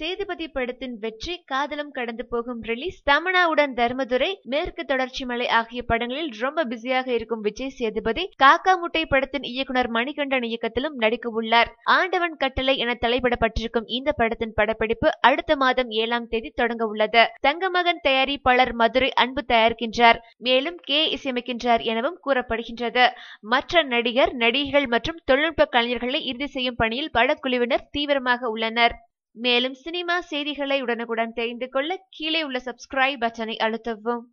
சேதுபதி படத்தின் வெற்றி காதலும் கடந்து போகும் ரிலீஸ் தமனாவுடன் தர்மதுரை மேற்கு தொடர்ச்சி மலை ஆகிய படங்களில் ரொம்ப பிஸியாக இருக்கும் விஜய் சேதுபதி காக்கா முட்டை படத்தின் இயக்குனர் மணிகண்டன் இயக்கத்திலும் நடிக்க உள்ளார் ஆண்டவன் கட்டளை என தலைப்படப்பட்டிருக்கும் இந்த படத்தின் படப்பிடிப்பு அடுத்த மாதம் ஏழாம் தேதி தொடங்க உள்ளது தங்கமகன் தயாரிப்பாளர் மதுரை அன்பு தயாரிக்கின்றார் மேலும் கே இசையமைக்கின்றார் எனவும் கூறப்படுகின்றது மற்ற நடிகர் நடிகைகள் மற்றும் தொழில்நுட்ப கலைஞர்களை இறுதி செய்யும் பணியில் படக்குழுவினர் தீவிரமாக உள்ளனர் மேலும் சினிமா செய்திகளை உடனுக்குடன் தெரிந்து கொள்ள கீழே உள்ள சப்ஸ்கிரைப் பட்டனை அழுத்தவும்